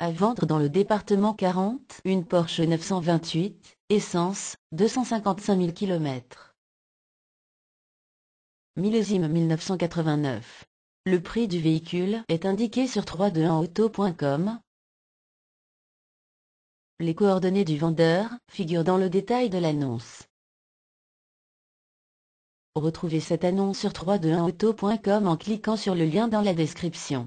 À vendre dans le département 40, une Porsche 928, essence, 255 000 km. Millésime 1989. Le prix du véhicule est indiqué sur 321auto.com. Les coordonnées du vendeur figurent dans le détail de l'annonce. Retrouvez cette annonce sur 321auto.com en cliquant sur le lien dans la description.